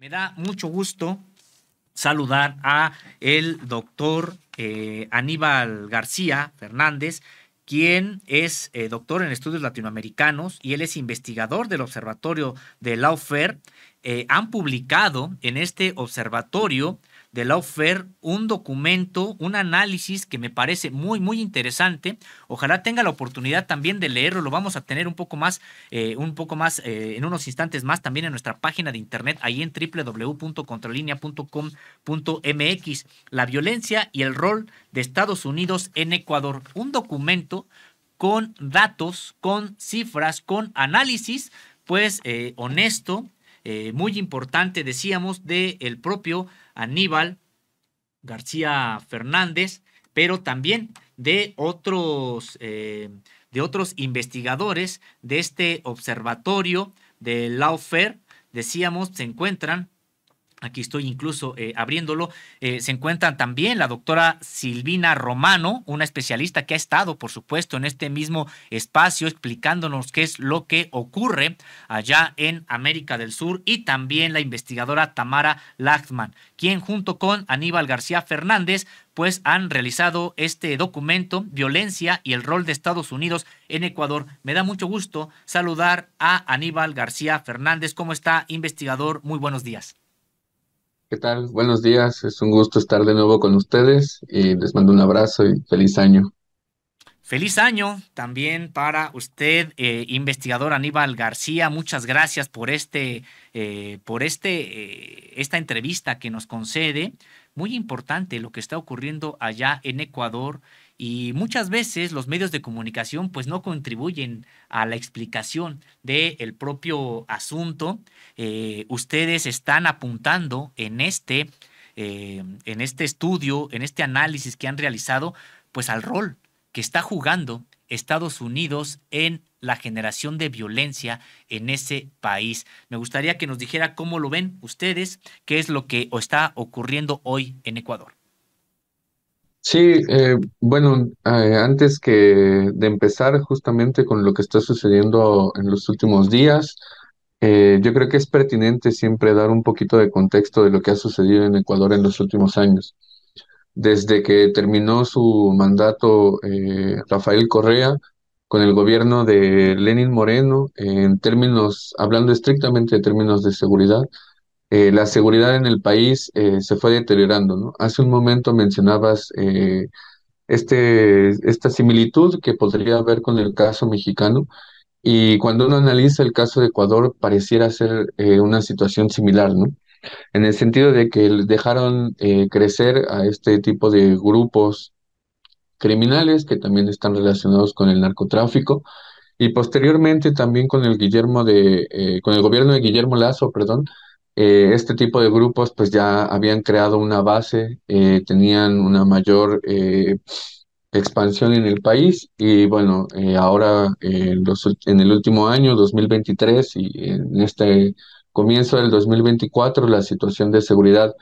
Me da mucho gusto saludar a el doctor eh, Aníbal García Fernández, quien es eh, doctor en estudios latinoamericanos y él es investigador del Observatorio de Laufer. Eh, han publicado en este observatorio de la oferta un documento, un análisis que me parece muy, muy interesante. Ojalá tenga la oportunidad también de leerlo. Lo vamos a tener un poco más, eh, un poco más eh, en unos instantes más también en nuestra página de internet, ahí en www.contralinea.com.mx. La violencia y el rol de Estados Unidos en Ecuador. Un documento con datos, con cifras, con análisis, pues eh, honesto, eh, muy importante, decíamos, del el propio Aníbal García Fernández, pero también de otros, eh, de otros investigadores de este observatorio de Laufer. Decíamos, se encuentran aquí estoy incluso eh, abriéndolo, eh, se encuentran también la doctora Silvina Romano, una especialista que ha estado, por supuesto, en este mismo espacio explicándonos qué es lo que ocurre allá en América del Sur, y también la investigadora Tamara Lachman, quien junto con Aníbal García Fernández pues han realizado este documento, Violencia y el rol de Estados Unidos en Ecuador. Me da mucho gusto saludar a Aníbal García Fernández. ¿Cómo está, investigador? Muy buenos días. ¿Qué tal? Buenos días. Es un gusto estar de nuevo con ustedes y les mando un abrazo y feliz año. Feliz año también para usted, eh, investigador Aníbal García. Muchas gracias por este, eh, por este, eh, esta entrevista que nos concede. Muy importante lo que está ocurriendo allá en Ecuador y muchas veces los medios de comunicación pues no contribuyen a la explicación del propio asunto. Eh, ustedes están apuntando en este, eh, en este estudio, en este análisis que han realizado, pues al rol que está jugando Estados Unidos en la generación de violencia en ese país. Me gustaría que nos dijera cómo lo ven ustedes, qué es lo que está ocurriendo hoy en Ecuador. Sí, eh, bueno, eh, antes que de empezar justamente con lo que está sucediendo en los últimos días, eh, yo creo que es pertinente siempre dar un poquito de contexto de lo que ha sucedido en Ecuador en los últimos años. Desde que terminó su mandato Rafael Correa con el gobierno de Lenin Moreno, en términos, hablando estrictamente de términos de seguridad, eh, la seguridad en el país eh, se fue deteriorando. ¿no? Hace un momento mencionabas eh, este, esta similitud que podría haber con el caso mexicano y cuando uno analiza el caso de Ecuador pareciera ser una situación similar, ¿no? en el sentido de que dejaron crecer a este tipo de grupos criminales que también están relacionados con el narcotráfico y posteriormente también con el Guillermo de con el gobierno de Guillermo Lazo, perdón, eh, este tipo de grupos pues ya habían creado una base, eh, tenían una mayor eh, expansión en el país y bueno, ahora en el último año, 2023 y en este comienzo del 2024, la situación de seguridad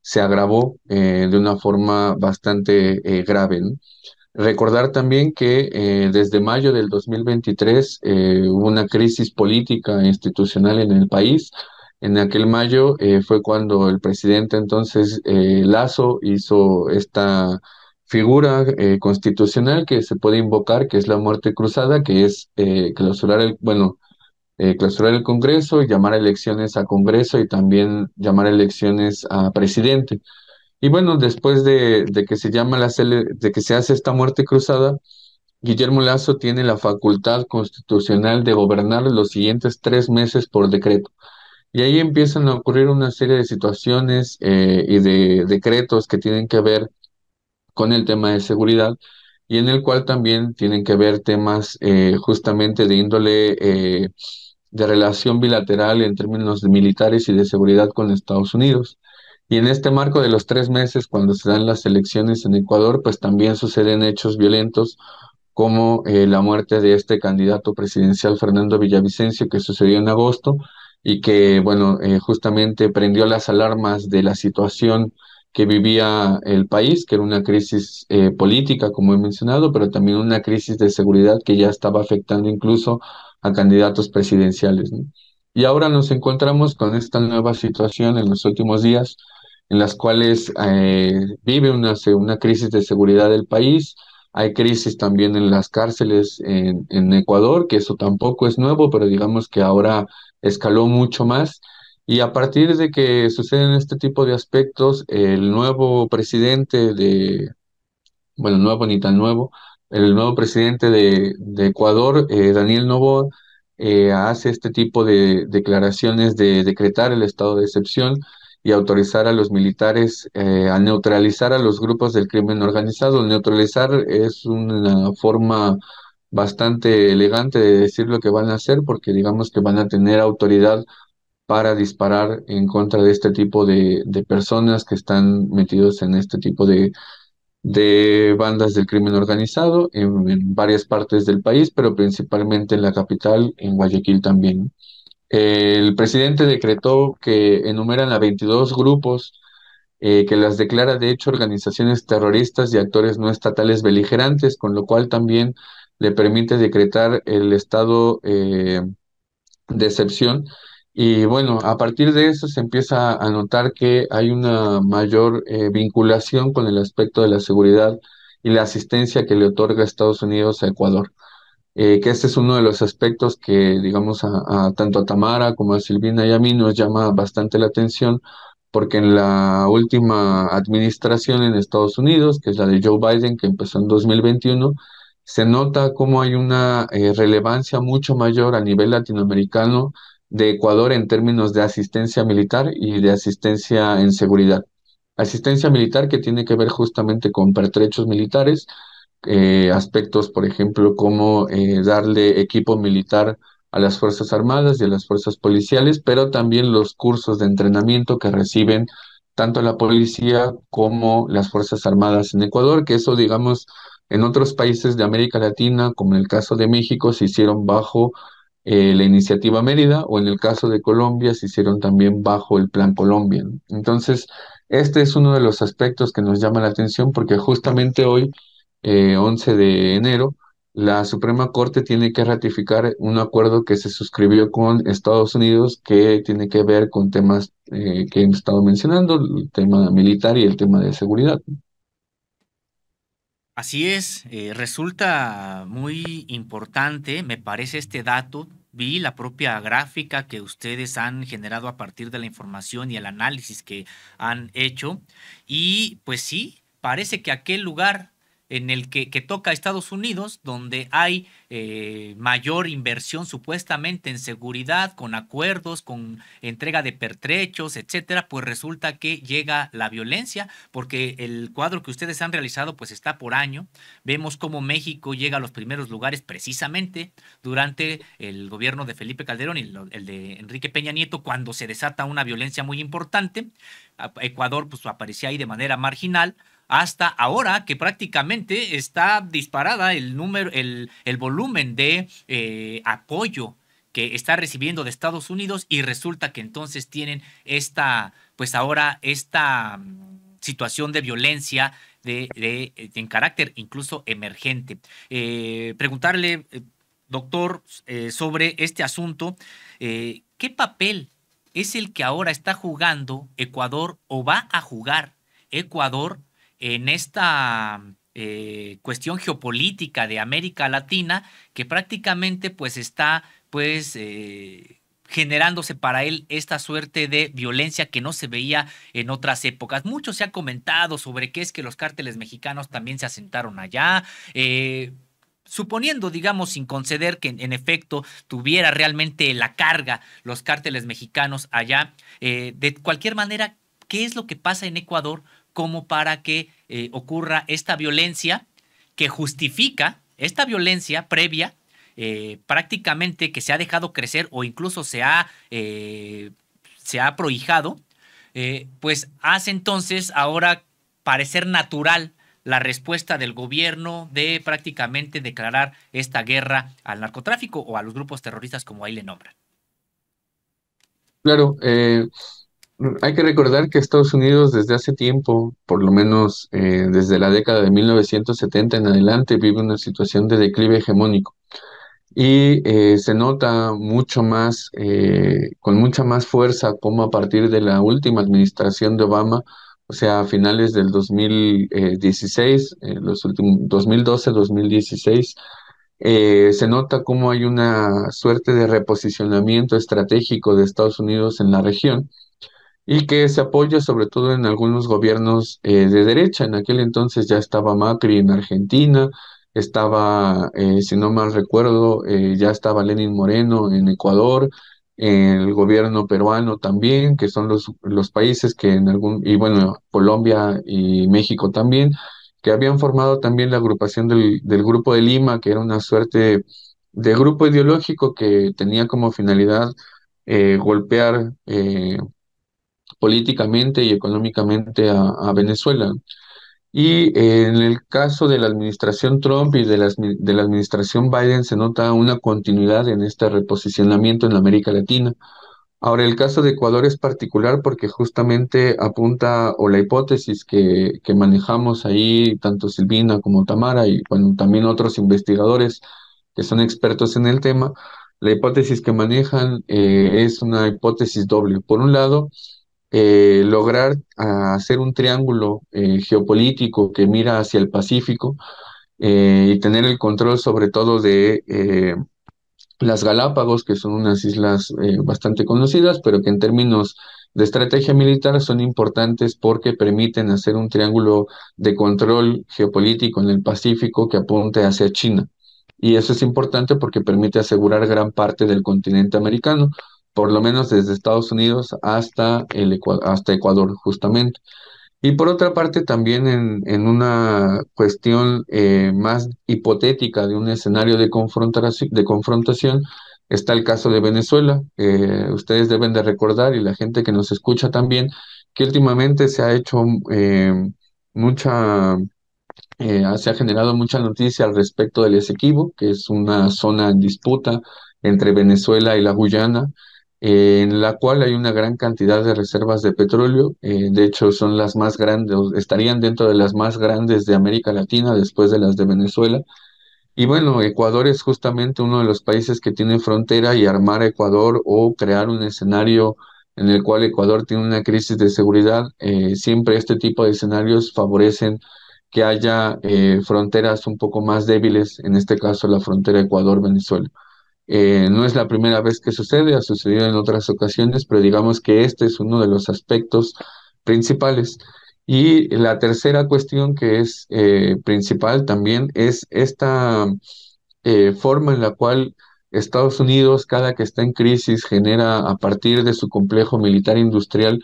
se agravó de una forma bastante grave. Recordar también que desde mayo del 2023 hubo una crisis política e institucional en el país, en aquel mayo eh, fue cuando el presidente entonces eh, Lazo hizo esta figura eh, constitucional que se puede invocar, que es la muerte cruzada, que es clausurar el, bueno, clausurar el Congreso, llamar elecciones a Congreso y también llamar elecciones a presidente. Y bueno, después de, de que se llama la de que se hace esta muerte cruzada, Guillermo Lazo tiene la facultad constitucional de gobernar los siguientes tres meses por decreto. Y ahí empiezan a ocurrir una serie de situaciones eh, y de decretos que tienen que ver con el tema de seguridad y en el cual también tienen que ver temas eh, justamente de índole eh, de relación bilateral en términos de militares y de seguridad con Estados Unidos. Y en este marco de los tres meses, cuando se dan las elecciones en Ecuador, pues también suceden hechos violentos como la muerte de este candidato presidencial Fernando Villavicencio, que sucedió en agosto, y que, bueno, eh, justamente prendió las alarmas de la situación que vivía el país, que era una crisis eh, política, como he mencionado, pero también una crisis de seguridad que ya estaba afectando incluso a candidatos presidenciales. Y ahora nos encontramos con esta nueva situación en los últimos días, en las cuales eh, vive una, una crisis de seguridad del país, hay crisis también en las cárceles en, Ecuador, que eso tampoco es nuevo, pero digamos que ahora escaló mucho más. Y a partir de que suceden este tipo de aspectos, el nuevo presidente de, bueno, nuevo ni nuevo, el nuevo presidente de, Ecuador, eh, Daniel Novo, eh, hace este tipo de declaraciones de decretar el estado de excepción y autorizar a los militares eh, a neutralizar a los grupos del crimen organizado. Neutralizar es una forma bastante elegante de decir lo que van a hacer porque digamos que van a tener autoridad para disparar en contra de este tipo de, personas que están metidos en este tipo de, de bandas del crimen organizado en varias partes del país, pero principalmente en la capital, en Guayaquil también. El presidente decretó que enumeran a 22 grupos eh, que las declara de hecho organizaciones terroristas y actores no estatales beligerantes, con lo cual también le permite decretar el estado eh, de excepción. Y bueno, a partir de eso se empieza a notar que hay una mayor eh, vinculación con el aspecto de la seguridad y la asistencia que le otorga Estados Unidos a Ecuador. Eh, que este es uno de los aspectos que, digamos, a, tanto a Tamara como a Silvina y a mí nos llama bastante la atención, porque en la última administración en Estados Unidos, que es la de Joe Biden, que empezó en 2021, se nota cómo hay una eh, relevancia mucho mayor a nivel latinoamericano de Ecuador en términos de asistencia militar y de asistencia en seguridad. Asistencia militar que tiene que ver justamente con pertrechos militares, eh, aspectos, por ejemplo, como eh, darle equipo militar a las Fuerzas Armadas y a las Fuerzas Policiales, pero también los cursos de entrenamiento que reciben tanto la policía como las Fuerzas Armadas en Ecuador, que eso, digamos, en otros países de América Latina, como en el caso de México, se hicieron bajo eh, la iniciativa Mérida, o en el caso de Colombia, se hicieron también bajo el Plan Colombia. Entonces, este es uno de los aspectos que nos llama la atención porque justamente hoy eh, 11 de enero, la Suprema Corte tiene que ratificar un acuerdo que se suscribió con Estados Unidos que tiene que ver con temas eh, que hemos estado mencionando, el tema militar y el tema de seguridad. Así es, eh, resulta muy importante, me parece este dato. Vi la propia gráfica que ustedes han generado a partir de la información y el análisis que han hecho. Y pues sí, parece que aquel lugar en el que, toca Estados Unidos, donde hay eh, mayor inversión supuestamente en seguridad, con acuerdos, con entrega de pertrechos, etcétera, pues resulta que llega la violencia, porque el cuadro que ustedes han realizado pues está por año. Vemos cómo México llega a los primeros lugares precisamente durante el gobierno de Felipe Calderón y el de Enrique Peña Nieto, cuando se desata una violencia muy importante. Ecuador pues aparecía ahí de manera marginal, hasta ahora que prácticamente está disparada el número, el, el volumen de eh, apoyo que está recibiendo de Estados Unidos y resulta que entonces tienen esta, pues ahora esta mm, situación de violencia de, en carácter incluso emergente. Eh, preguntarle, eh, doctor, sobre este asunto, ¿qué papel es el que ahora está jugando Ecuador o va a jugar Ecuador en esta eh, cuestión geopolítica de América Latina que prácticamente pues está pues eh, generándose para él esta suerte de violencia que no se veía en otras épocas. Mucho se ha comentado sobre qué es que los cárteles mexicanos también se asentaron allá. Eh, suponiendo, digamos, sin conceder que en, efecto tuviera realmente la carga los cárteles mexicanos allá, eh, de cualquier manera, ¿qué es lo que pasa en Ecuador como para que eh, ocurra esta violencia que justifica esta violencia previa? Eh, prácticamente que se ha dejado crecer o incluso se ha, se ha prohijado, pues hace entonces ahora parecer natural la respuesta del gobierno de prácticamente declarar esta guerra al narcotráfico o a los grupos terroristas como ahí le nombran. Claro, eh, hay que recordar que Estados Unidos desde hace tiempo, por lo menos eh, desde la década de 1970 en adelante, vive una situación de declive hegemónico y eh, se nota mucho más, con mucha más fuerza, como a partir de la última administración de Obama o sea, a finales del 2016, eh, los últimos 2012, 2016, se nota cómo hay una suerte de reposicionamiento estratégico de Estados Unidos en la región y que se apoya sobre todo en algunos gobiernos eh, de derecha. En aquel entonces ya estaba Macri en Argentina, estaba, eh, si no mal recuerdo, ya estaba Lenin Moreno en Ecuador, el gobierno peruano también, que son los, los países que en algún, y bueno, Colombia y México también, que habían formado también la agrupación del, Grupo de Lima, que era una suerte de grupo ideológico que tenía como finalidad eh, golpear eh, políticamente y económicamente a Venezuela. Y eh, en el caso de la administración Trump y de la, de la administración Biden se nota una continuidad en este reposicionamiento en la América Latina. Ahora, el caso de Ecuador es particular porque justamente apunta o la hipótesis que, que manejamos ahí, tanto Silvina como Tamara y bueno, también otros investigadores que son expertos en el tema, la hipótesis que manejan eh, es una hipótesis doble. Por un lado, eh, lograr ah, hacer un triángulo eh, geopolítico que mira hacia el Pacífico eh, y tener el control sobre todo de las Galápagos, que son unas islas bastante conocidas, pero que en términos de estrategia militar son importantes porque permiten hacer un triángulo de control geopolítico en el Pacífico que apunte hacia China. Y eso es importante porque permite asegurar gran parte del continente americano por lo menos desde Estados Unidos hasta, el, hasta Ecuador, justamente. Y por otra parte, también en, en una cuestión eh, más hipotética de un escenario de confrontación, de confrontación está el caso de Venezuela. Eh, ustedes deben de recordar, y la gente que nos escucha también, que últimamente se ha hecho eh, mucha, se ha generado mucha noticia al respecto del Esequibo, que es una zona en disputa entre Venezuela y la Guyana en la cual hay una gran cantidad de reservas de petróleo, eh, de hecho son las más grandes, estarían dentro de las más grandes de América Latina después de las de Venezuela. Y bueno, Ecuador es justamente uno de los países que tiene frontera y armar Ecuador o crear un escenario en el cual Ecuador tiene una crisis de seguridad, eh, siempre este tipo de escenarios favorecen que haya eh, fronteras un poco más débiles, en este caso la frontera Ecuador-Venezuela. Eh, no es la primera vez que sucede, ha sucedido en otras ocasiones, pero digamos que este es uno de los aspectos principales. Y la tercera cuestión que es eh, principal también es esta eh, forma en la cual Estados Unidos, cada que está en crisis, genera a partir de su complejo militar industrial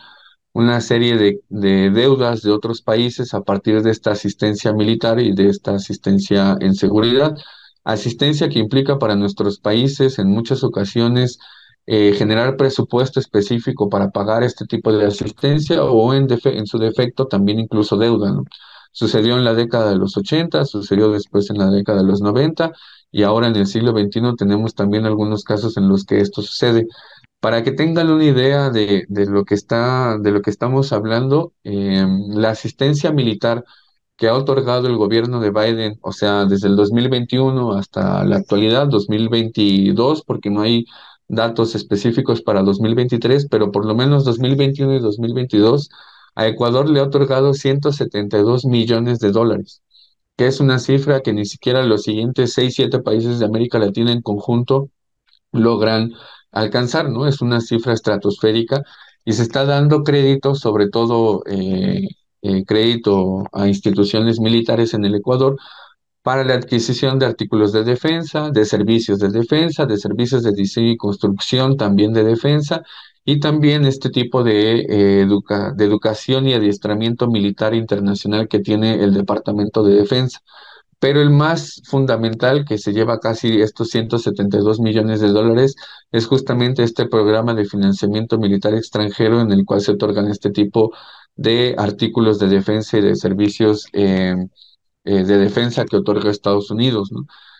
una serie de deudas de otros países a partir de esta asistencia militar y de esta asistencia en seguridad asistencia que implica para nuestros países en muchas ocasiones eh, generar presupuesto específico para pagar este tipo de asistencia o en, su defecto también incluso deuda. Sucedió en la década de los 80, sucedió después en la década de los 90 y ahora en el siglo XXI tenemos también algunos casos en los que esto sucede. Para que tengan una idea de, lo, que está, de lo que estamos hablando, em, la asistencia militar que ha otorgado el gobierno de Biden, o sea, desde el 2021 hasta la actualidad, 2022, porque no hay datos específicos para 2023, pero por lo menos 2021 y 2022, a Ecuador le ha otorgado 172 millones de dólares, que es una cifra que ni siquiera los siguientes 6, 7 países de América Latina en conjunto logran alcanzar, ¿no? Es una cifra estratosférica y se está dando crédito sobre todo eh, eh, crédito a instituciones militares en el Ecuador para la adquisición de artículos de defensa, de servicios de defensa, de servicios de diseño y construcción también de defensa y también este tipo de, eh, de educación y adiestramiento militar internacional que tiene el Departamento de Defensa. Pero el más fundamental que se lleva casi estos 172 millones de dólares es justamente este programa de financiamiento militar extranjero en el cual se otorgan este tipo de de artículos de defensa y de servicios em, eh, de defensa que otorga Estados Unidos.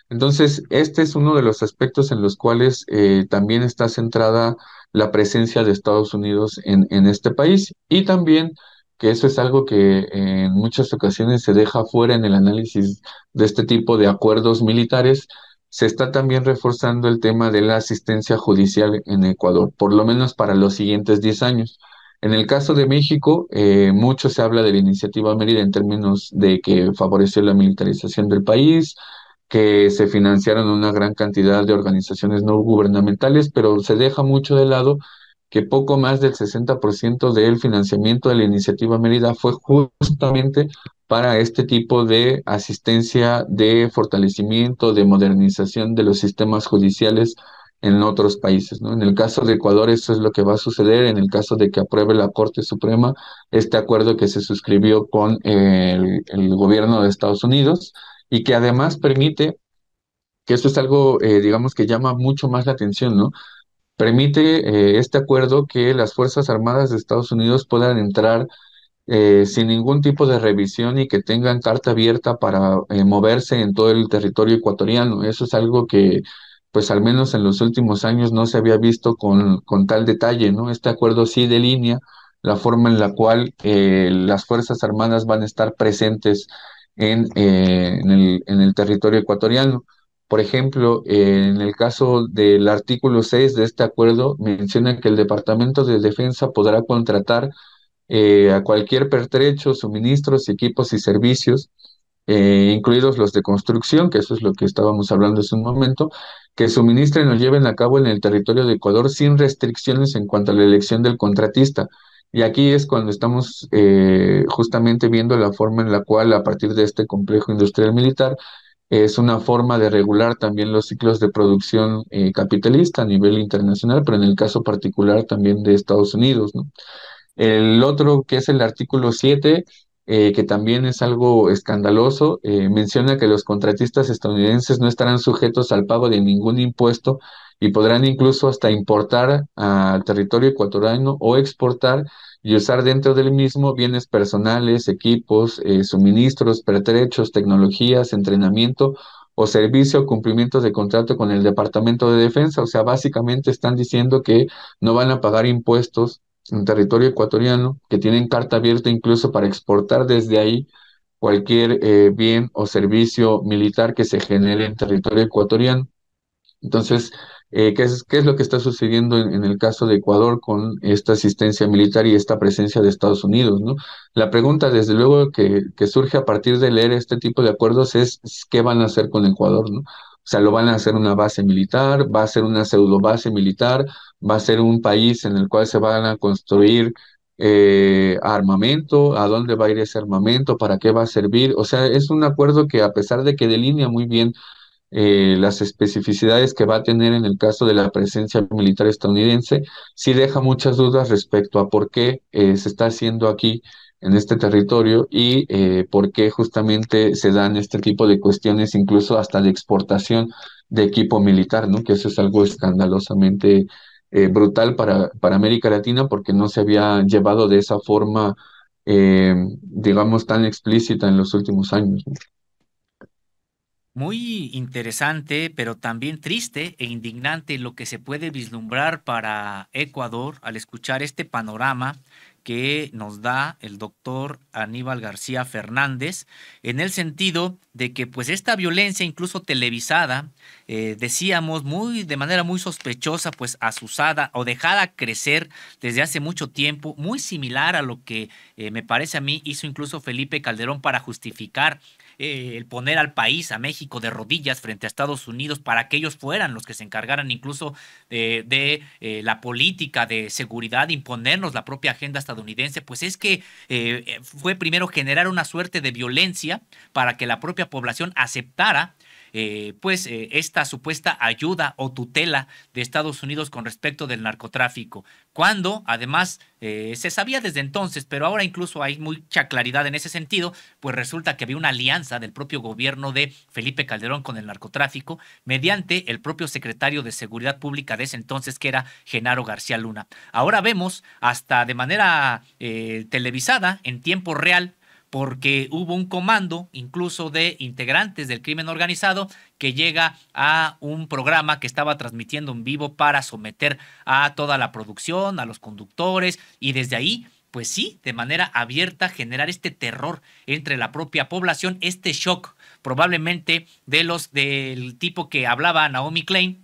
Entonces, este es uno de los aspectos en los cuales eh, también está centrada la presencia de Estados Unidos en, en, este país y también que eso es algo que en muchas ocasiones se deja fuera en el análisis de este tipo de acuerdos militares, se está también reforzando el tema de la asistencia judicial en Ecuador, por lo menos para los siguientes 10 años. En el caso de México, eh, mucho se habla de la iniciativa Mérida en términos de que favoreció la militarización del país, que se financiaron una gran cantidad de organizaciones no gubernamentales, pero se deja mucho de lado que poco más del 60% del financiamiento de la iniciativa Mérida fue justamente para este tipo de asistencia de fortalecimiento, de modernización de los sistemas judiciales en otros países. ¿no? En el caso de Ecuador eso es lo que va a suceder, en el caso de que apruebe la Corte Suprema este acuerdo que se suscribió con eh, el, gobierno de Estados Unidos y que además permite, que esto es algo, eh, digamos, que llama mucho más la atención, ¿no? Permite eh, este acuerdo que las Fuerzas Armadas de Estados Unidos puedan entrar sin ningún tipo de revisión y que tengan carta abierta para moverse en todo el territorio ecuatoriano. Eso es algo que pues al menos en los últimos años no se había visto con, con tal detalle, ¿no? Este acuerdo sí delinea la forma en la cual eh, las Fuerzas Armadas van a estar presentes en, eh, el, territorio ecuatoriano. Por ejemplo, eh, en el caso del artículo 6 de este acuerdo, menciona que el Departamento de Defensa podrá contratar a cualquier pertrecho, suministros, equipos y servicios eh, incluidos los de construcción, que eso es lo que estábamos hablando hace un momento, que suministren o lleven a cabo en el territorio de Ecuador sin restricciones en cuanto a la elección del contratista. Y aquí es cuando estamos eh, justamente viendo la forma en la cual, a partir de este complejo industrial militar, es una forma de regular también los ciclos de producción eh, capitalista a nivel internacional, pero en el caso particular también de Estados Unidos. El otro, que es el artículo 7, eh, que también es algo escandaloso, eh, menciona que los contratistas estadounidenses no estarán sujetos al pago de ningún impuesto y podrán incluso hasta importar al territorio ecuatoriano o exportar y usar dentro del mismo bienes personales, equipos, eh, suministros, pertrechos, tecnologías, entrenamiento o servicio o cumplimiento de contrato con el Departamento de Defensa. O sea, básicamente están diciendo que no van a pagar impuestos en territorio ecuatoriano que tienen carta abierta incluso para exportar desde ahí cualquier eh, bien o servicio militar que se genere en territorio ecuatoriano. Entonces, eh, ¿qué, es, ¿qué, es, lo que está sucediendo en, el caso de Ecuador con esta asistencia militar y esta presencia de Estados Unidos? ¿no? La pregunta, desde luego, que, que, surge a partir de leer este tipo de acuerdos es, qué van a hacer con Ecuador, ¿no? O sea, lo van a hacer una base militar, va a ser una pseudo base militar, va a ser un país en el cual se van a construir eh, armamento, a dónde va a ir ese armamento, para qué va a servir. O sea, es un acuerdo que a pesar de que delinea muy bien eh, las especificidades que va a tener en el caso de la presencia militar estadounidense, sí deja muchas dudas respecto a por qué eh, se está haciendo aquí en este territorio y por qué justamente se dan este tipo de cuestiones, incluso hasta de exportación de equipo militar, ¿no? Que eso es algo escandalosamente eh, brutal para, para América Latina porque no se había llevado de esa forma, eh, digamos, tan explícita en los últimos años. Muy interesante, pero también triste e indignante lo que se puede vislumbrar para Ecuador al escuchar este panorama que nos da el doctor Aníbal García Fernández, en el sentido de que pues esta violencia, incluso televisada, eh, decíamos muy de manera muy sospechosa, pues asusada o dejada crecer desde hace mucho tiempo, muy similar a lo que eh, me parece a mí hizo incluso Felipe Calderón para justificar eh, el poner al país, a México, de rodillas frente a Estados Unidos para que ellos fueran los que se encargaran incluso de eh, la política de seguridad, imponernos la propia agenda estadounidense, pues es que eh, fue primero generar una suerte de violencia para que la propia población aceptara eh, pues eh, esta supuesta ayuda o tutela de Estados Unidos con respecto del narcotráfico, cuando además eh, se sabía desde entonces, pero ahora incluso hay mucha claridad en ese sentido, pues resulta que había una alianza del propio gobierno de Felipe Calderón con el narcotráfico mediante el propio secretario de Seguridad Pública de ese entonces, que era Genaro García Luna. Ahora vemos hasta de manera televisada, en tiempo real, porque hubo un comando incluso de integrantes del crimen organizado que llega a un programa que estaba transmitiendo en vivo para someter a toda la producción, a los conductores y desde ahí pues sí, de manera abierta generar este terror entre la propia población, este shock probablemente de los del tipo que hablaba Naomi Klein,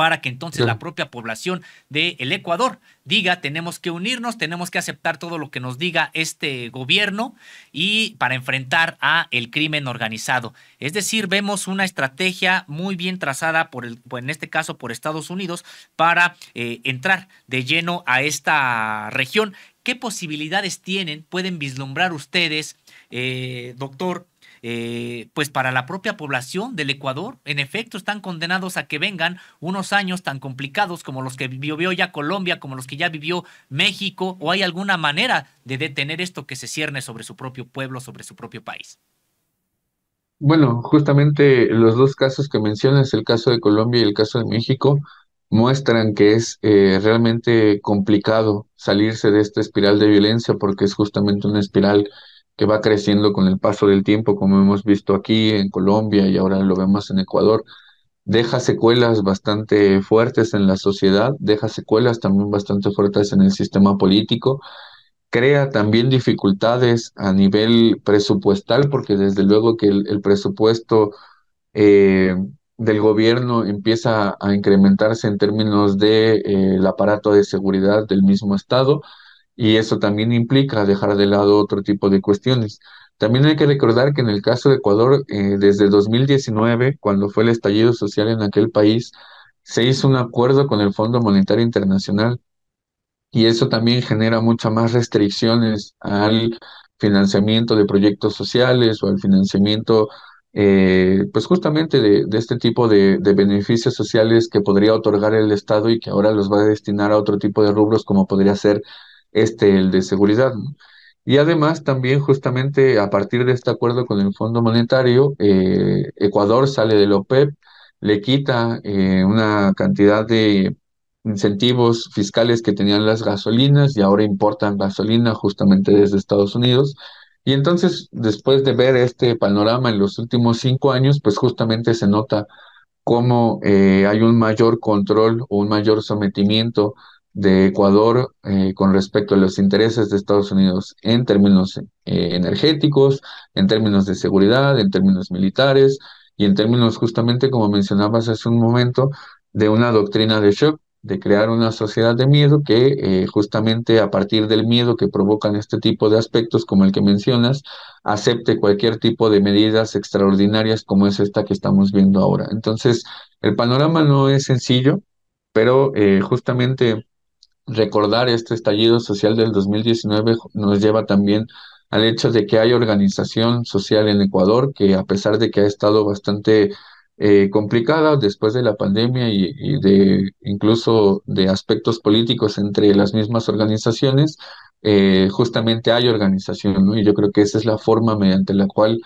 para que entonces la propia población del el Ecuador diga, tenemos que unirnos, tenemos que aceptar todo lo que nos diga este gobierno y para enfrentar a el crimen organizado. Es decir, vemos una estrategia muy bien trazada por el, en este caso por Estados Unidos para eh, entrar de lleno a esta región. ¿Qué posibilidades tienen? Pueden vislumbrar ustedes, eh, doctor, eh, pues para la propia población del Ecuador. En efecto, están condenados a que vengan unos años tan complicados como los que vivió ya Colombia, como los que ya vivió México, o hay alguna manera de detener esto que se cierne sobre su propio pueblo, sobre su propio país. Bueno, justamente los dos casos que mencionas, el caso de Colombia y el caso de México, muestran que es eh, realmente complicado salirse de esta espiral de violencia porque es justamente una espiral que va creciendo con el paso del tiempo, como hemos visto aquí en Colombia y ahora lo vemos en Ecuador, deja secuelas bastante fuertes en la sociedad, deja secuelas también bastante fuertes en el sistema político, crea también dificultades a nivel presupuestal, porque desde luego que el, presupuesto eh, del gobierno empieza a incrementarse en términos del de, eh, aparato de seguridad del mismo Estado, y eso también implica dejar de lado otro tipo de cuestiones. También hay que recordar que en el caso de Ecuador, eh, desde 2019, cuando fue el estallido social en aquel país, se hizo un acuerdo con el Fondo Monetario Internacional y eso también genera muchas más restricciones al financiamiento de proyectos sociales o al financiamiento, eh, pues justamente de, este tipo de, de, beneficios sociales que podría otorgar el Estado y que ahora los va a destinar a otro tipo de rubros como podría ser este, el de seguridad. Y además también justamente a partir de este acuerdo con el Fondo Monetario, eh, Ecuador sale del OPEP, le quita eh, una cantidad de incentivos fiscales que tenían las gasolinas y ahora importan gasolina justamente desde Estados Unidos. Y entonces, después de ver este panorama en los últimos cinco años, pues justamente se nota cómo eh, hay un mayor control o un mayor sometimiento de Ecuador eh, con respecto a los intereses de Estados Unidos en términos eh, energéticos, en términos de seguridad, en términos militares y en términos justamente, como mencionabas hace un momento, de una doctrina de shock, de crear una sociedad de miedo que eh, justamente a partir del miedo que provocan este tipo de aspectos como el que mencionas, acepte cualquier tipo de medidas extraordinarias como es esta que estamos viendo ahora. Entonces, el panorama no es sencillo, pero justamente Recordar este estallido social del 2019 nos lleva también al hecho de que hay organización social en Ecuador que a pesar de que ha estado bastante eh, complicada después de la pandemia y, de incluso de aspectos políticos entre las mismas organizaciones, eh, justamente hay organización, ¿no? Y yo creo que esa es la forma mediante la cual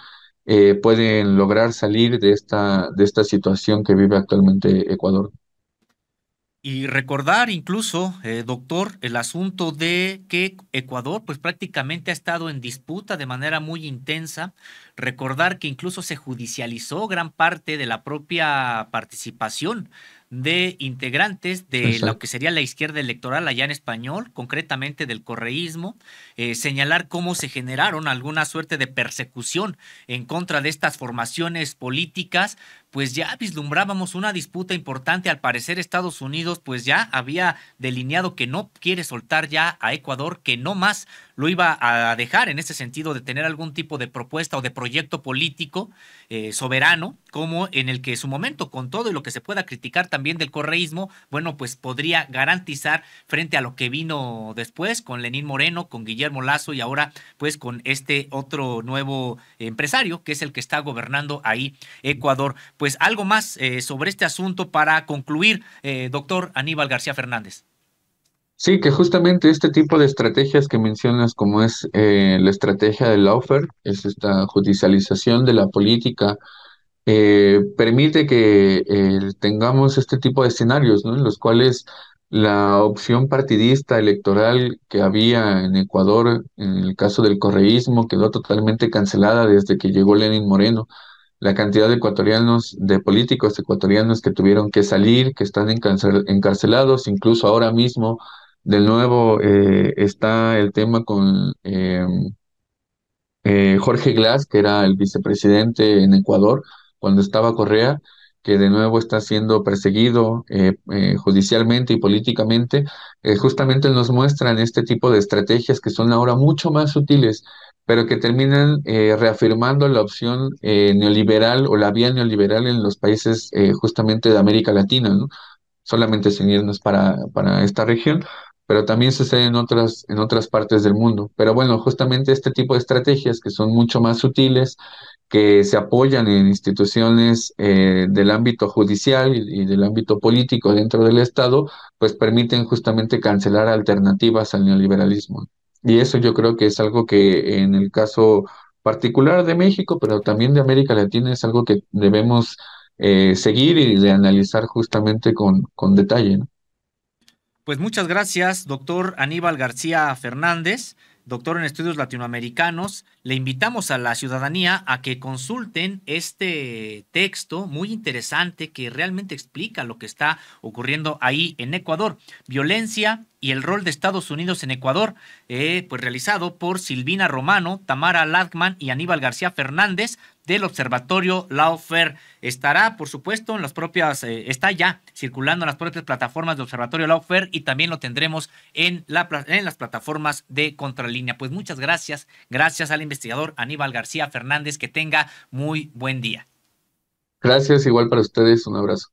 eh, pueden lograr salir de esta, de esta situación que vive actualmente Ecuador. Y recordar incluso, eh, doctor, el asunto de que Ecuador pues prácticamente ha estado en disputa de manera muy intensa. Recordar que incluso se judicializó gran parte de la propia participación de integrantes de lo que sería la izquierda electoral allá en español, concretamente del correísmo, eh, señalar cómo se generaron alguna suerte de persecución en contra de estas formaciones políticas, pues ya vislumbrábamos una disputa importante. Al parecer Estados Unidos pues ya había delineado que no quiere soltar ya a Ecuador, que no más lo iba a dejar en ese sentido de tener algún tipo de propuesta o de proyecto político eh, soberano, como en el que su momento, con todo y lo que se pueda criticar también del correísmo, bueno, pues podría garantizar frente a lo que vino después con Lenín Moreno, con Guillermo Lazo y ahora pues con este otro nuevo empresario que es el que está gobernando ahí Ecuador pues algo más eh, sobre este asunto para concluir, eh, doctor Aníbal García Fernández. Sí, que justamente este tipo de estrategias que mencionas, como es eh, la estrategia del offer, es esta judicialización de la política, permite que tengamos este tipo de escenarios, ¿no? En los cuales la opción partidista electoral que había en Ecuador, en el caso del correísmo, quedó totalmente cancelada desde que llegó Lenin Moreno la cantidad de ecuatorianos, de políticos ecuatorianos que tuvieron que salir, que están encarcelados, incluso ahora mismo, de nuevo eh, está el tema con em, eh, Jorge Glass, que era el vicepresidente en Ecuador cuando estaba Correa, que de nuevo está siendo perseguido eh, eh, judicialmente y políticamente, eh, justamente nos muestran este tipo de estrategias que son ahora mucho más sutiles, pero que terminan reafirmando la opción neoliberal o la vía neoliberal en los países justamente de América Latina, solamente sin irnos para, para esta región, pero también sucede en otras, en otras partes del mundo. Pero bueno, justamente este tipo de estrategias que son mucho más sutiles, que se apoyan en instituciones eh, del ámbito judicial y, del ámbito político dentro del Estado, pues permiten justamente cancelar alternativas al neoliberalismo. Y eso yo creo que es algo que en el caso particular de México, pero también de América Latina, es algo que debemos eh, seguir y de analizar justamente con, con detalle. ¿no? Pues muchas gracias, doctor Aníbal García Fernández, doctor en estudios latinoamericanos. Le invitamos a la ciudadanía a que consulten este texto muy interesante que realmente explica lo que está ocurriendo ahí en Ecuador. Violencia y el rol de Estados Unidos en Ecuador, eh, pues realizado por Silvina Romano, Tamara Latman y Aníbal García Fernández del Observatorio Laufer. Estará, por supuesto, en las propias, eh, está ya circulando en las propias plataformas del Observatorio Laufer y también lo tendremos en, en las plataformas de Contralínea. Pues muchas gracias, gracias al investigador Aníbal García Fernández, que tenga muy buen día. Gracias, igual para ustedes, un abrazo.